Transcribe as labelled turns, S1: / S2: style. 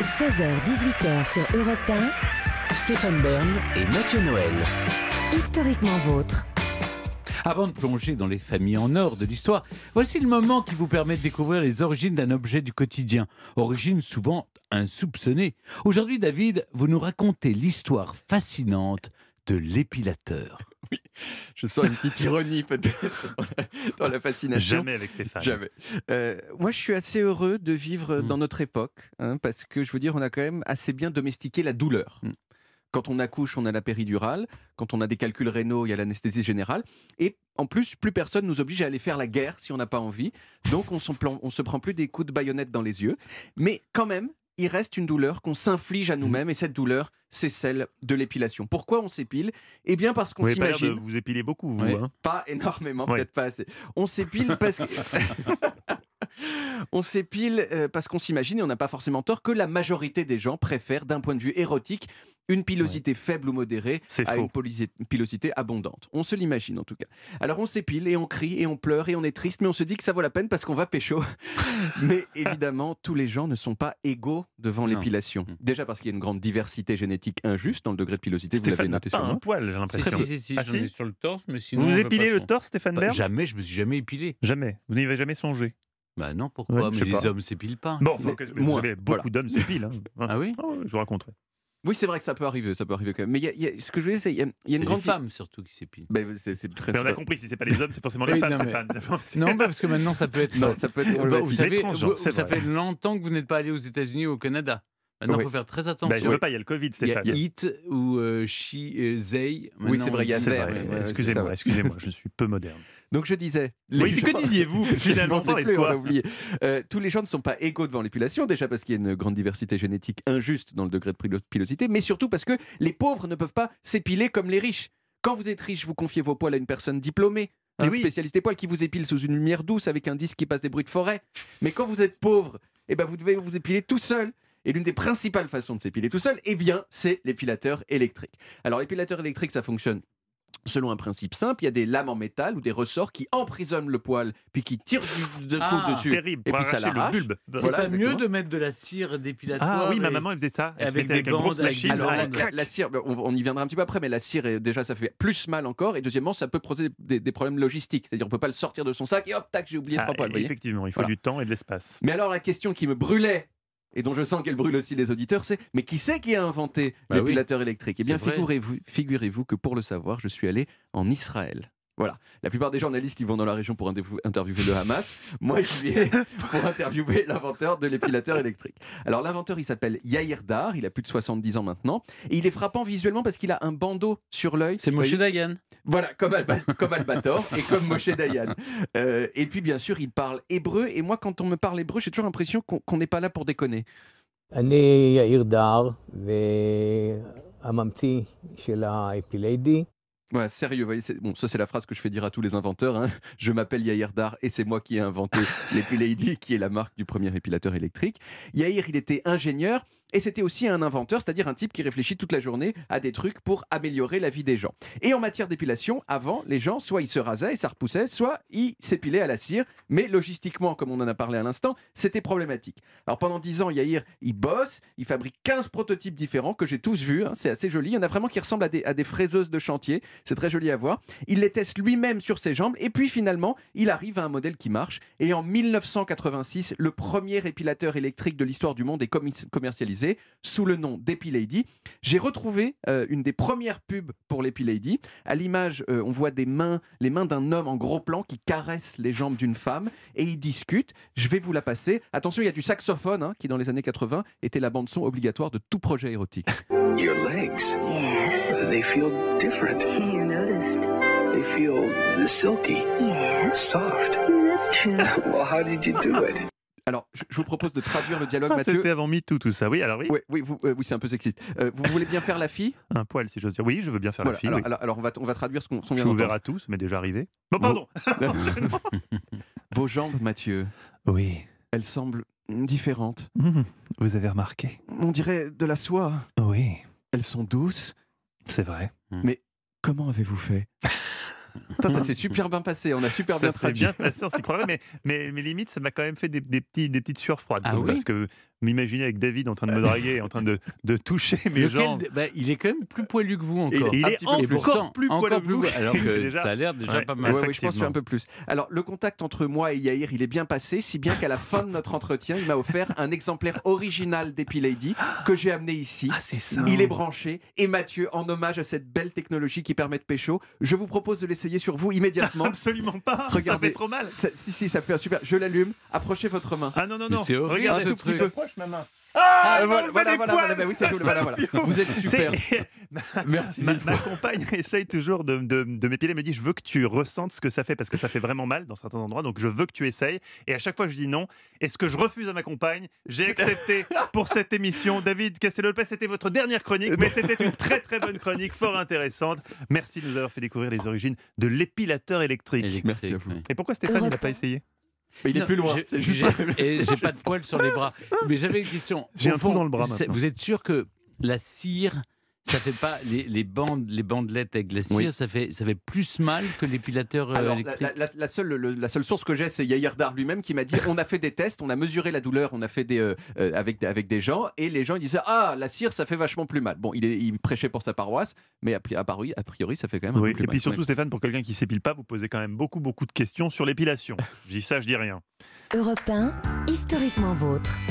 S1: 16h-18h sur Europe 1. Stéphane Bern et Mathieu Noël. Historiquement vôtre. Avant de plonger dans les familles en or de l'histoire, voici le moment qui vous permet de découvrir les origines d'un objet du quotidien, origine souvent insoupçonnée. Aujourd'hui, David, vous nous racontez l'histoire fascinante de l'épilateur je sens une petite ironie peut-être dans la fascination. Jamais avec ces femmes. Jamais. Euh, moi, je suis assez heureux de vivre hmm. dans notre époque, hein, parce que je veux dire, on a quand même assez bien domestiqué la douleur. Hmm. Quand on accouche, on a la péridurale. Quand on a des calculs rénaux, il y a l'anesthésie générale. Et en plus, plus personne nous oblige à aller faire la guerre si on n'a pas envie. Donc, on, on se prend plus des coups de baïonnette dans les yeux. Mais quand même, il reste une douleur qu'on s'inflige à mhm. nous-mêmes et cette douleur, c'est celle de l'épilation. Pourquoi on s'épile Eh bien parce qu'on s'imagine. Vous épilez beaucoup, vous. Hein. pas énormément, peut-être pas assez. On s'épile parce on s'épile euh, parce qu'on s'imagine, et on n'a pas forcément tort, que la majorité des gens préfèrent, d'un point de vue érotique, une pilosité faible ou modérée à une pilosité abondante. On se l'imagine en tout cas. Alors on s'épile et on crie et on pleure et on est triste, mais on se dit que ça vaut la peine parce qu'on va pécho. mais évidemment, tous les gens ne sont pas égaux devant l'épilation. Mm. Déjà parce qu'il y a une grande diversité génétique injuste dans le degré de pilosité. Stéphane vous l'avez noté pas un poil, j'ai l'impression. Si, si, si, ah, sur le torse, Vous, épilez le torse, Stéphane Jamais, je me suis jamais épilé.
S2: Jamais. Vous n'y avez jamais songé bah non, pourquoi Mais les hommes hommes s'épilent pas. Bon, beaucoup d'hommes s'épilent. Hein. Ah oui oh, Je vous
S1: raconterai. Oui, c'est vrai que ça peut arriver, ça peut arriver quand même. Mais ce que je veux dire, c'est qu'il y a, une grande femme
S2: surtout qui s'épile.
S1: Ben, c'est, c'est très mais on a compris,
S2: si c'est pas les hommes, c'est forcément les femmes. Non, parce que maintenant ça peut être. Non, ça peut être. Bah, vous savez, hein, ça fait
S1: longtemps que vous n'êtes pas allé aux États-Unis ou au Canada. Maintenant, ah il faut faire très bah, attention. je ne veux pas, il y a le Covid, Stéphane. Il y a It ou euh, She, euh, oui, c'est vrai, Excusez-moi, excusez-moi, je suis peu moderne. Donc je disais. Oui, que disiez-vous finalement c'est les on a oublié. Euh, tous les gens ne sont pas égaux devant l'épilation, déjà parce qu'il y a une grande diversité génétique injuste dans le degré de pilosité, mais surtout parce que les pauvres ne peuvent pas s'épiler comme les riches. Quand vous êtes riche, vous confiez vos poils à une personne diplômée, ah Un spécialiste des poils qui vous épile sous une lumière douce avec un disque qui passe des bruits de forêt. Mais quand vous êtes pauvre, et eh ben vous devez vous épiler tout seul. Et l'une des principales façons de s'épiler tout seul, eh bien, c'est l'épilateur électrique. Alors, l'épilateur électrique, ça fonctionne selon un principe simple, il y a des lames en métal ou des ressorts qui emprisonnent le poil puis qui tirent de ah, dessus terrible, et puis ça l'arrache. C'est pas mieux de mettre de la cire dépilatoire. Ah oui, ma maman elle faisait ça. avec, des bandes, Alors la, cire, on, y viendra un petit peu après, mais la cire euh, déjà ça fait plus mal encore et deuxièmement ça peut poser des, problèmes logistiques, c'est-à-dire on peut pas le sortir de son sac et hop tac j'ai oublié ah, trois poils. E, effectivement, il faut du
S2: temps et de l'espace.
S1: Mais alors la question qui me brûlait et dont je sens qu'elle brûle aussi les auditeurs, c'est mais qui c'est qui a inventé bah électrique Eh bien, figurez-vous que pour le savoir, je suis allé en Israël. Voilà. La plupart des journalistes, ils vont dans la région pour interviewer le Hamas. Moi, je vais pour interviewer l'inventeur de l'épilateur électrique. Alors, l'inventeur, il s'appelle Yair Dar. Il a plus de 70 ans maintenant. Et il est frappant visuellement parce qu'il a un bandeau sur l'œil. C'est Moshe Dayan. Voilà, comme, Albator et comme Moshe Dayan. Euh, et puis, bien sûr, il parle hébreu. Et moi, quand on me parle hébreu, j'ai toujours l'impression qu'on n'est pas là pour déconner. Yair et et... Ouais, sérieux, voyez, bon, ça c'est la phrase que je fais dire à tous les inventeurs. Hein. Je m'appelle Yair Dar et c'est moi qui ai inventé lady qui est la marque du premier épilateur électrique. Yair, il était ingénieur, et c'était aussi un inventeur, c'est-à-dire un type qui réfléchit toute la journée à des trucs pour améliorer la vie des gens. Et en matière d'épilation, avant, les gens, soit ils se rasaient et ça repoussait, soit ils s'épilaient à la cire. Mais logistiquement, comme on en a parlé à l'instant, c'était problématique. Alors pendant 10 ans, Yair, il bosse, il fabrique 15 prototypes différents que j'ai tous vus. Hein, c'est assez joli. Il y en a vraiment qui ressemblent à des, à des fraiseuses de chantier. C'est très joli à voir. Il les teste lui-même sur ses jambes. Et puis finalement, il arrive à un modèle qui marche. Et en 1986, le premier épilateur électrique de l'histoire du monde est commercialisé sous le nom lady J'ai retrouvé euh, une des premières pubs pour lady À l'image, euh, on voit des mains, les mains d'un homme en gros plan qui caresse les jambes d'une femme et ils discutent. Je vais vous la passer. Attention, il y a du saxophone hein, qui, dans les années 80, était la bande son obligatoire de tout projet érotique. Your legs. Yes. They feel different. You noticed. They feel silky. Soft. how did you do it? Alors, je, vous propose de traduire le dialogue, ah, Mathieu. C'était
S2: avant MeToo, tout ça, oui, alors oui. Oui, euh, oui, c'est un peu sexiste. Euh, vous voulez bien faire la fille Un poil, si j'ose dire. Oui, je veux bien faire la fille.
S1: Alors, on, va, on va
S2: traduire ce qu'on vient Je vous à tous, mais déjà arrivé. Bon, pardon
S1: Vos... jambes, Mathieu. Oui. Elles semblent différentes. Mhm. vous avez remarqué. On dirait de la soie. Oui. Elles sont douces. C'est vrai. Hmm. Mais comment avez-vous fait ça s'est super bien passé, on a super ça bien traduit. bien passé, on s'y croirait,
S2: mais, mais, limites, limite, ça m'a quand même fait des, petits, des petites sueurs froides. Ah parce que m'imaginer avec David en train de me draguer, en train de, de toucher mes jambes.
S1: Bah, il est quand même plus poilu que vous encore. Il, est encore, plus poilu que vous. Alors que ça a l'air déjà pas mal. Ouais, ouais, je pense que un peu plus. Alors, le contact entre moi et Yair, il est bien passé, si bien qu'à la fin de notre entretien, il m'a offert un exemplaire original d'Epilady que j'ai amené ici. Ah, c'est ça. Il est branché. Et Mathieu, en hommage à cette belle technologie qui permet de pécho, je vous propose de l'essayer sur vous immédiatement. Absolument pas. Regardez. Ça fait trop mal. si, si, ça fait un super. Je l'allume. Approchez votre main. Ah non, non, non. C'est Un tout petit peu
S2: ma main. Ah, ah voilà, voilà, voilà, Vous êtes super. Merci. Ma, compagne essaye toujours de, de, de m'épiler, me dit Je veux que tu ressentes ce que ça fait parce que ça fait vraiment mal dans certains endroits, donc je veux que tu essayes. Et à chaque fois, je dis non. est ce que je refuse à ma compagne, j'ai accepté pour cette émission. David castello c'était votre dernière chronique, mais c'était une très très bonne chronique, fort intéressante. Merci de nous avoir fait découvrir les origines de l'épilateur électrique. Merci à vous. Et pourquoi Stéphane n'a pas essayé
S1: il est plus loin, Et j'ai pas de poils sur les bras. Mais j'avais une question. J'ai un fond dans le bras. Vous êtes sûr que la cire ça fait pas les, bandes, les bandelettes à la cire, ça fait ça fait plus mal que l'épilateur euh, électrique. La, seule la seule source que j'ai, c'est Yair Dar lui-même qui m'a dit on a fait des tests, on a mesuré la douleur, on a fait des euh, euh, avec avec des gens et les gens ils disaient ah la cire ça fait vachement plus mal. Bon, il, il prêchait pour sa paroisse, mais à, a priori ça fait quand même. Un peu plus et puis surtout Stéphane, pour quelqu'un qui s'épile pas, vous
S2: posez quand même beaucoup beaucoup de questions sur l'épilation. je dis ça, je dis rien.
S1: Europe 1, historiquement vôtre.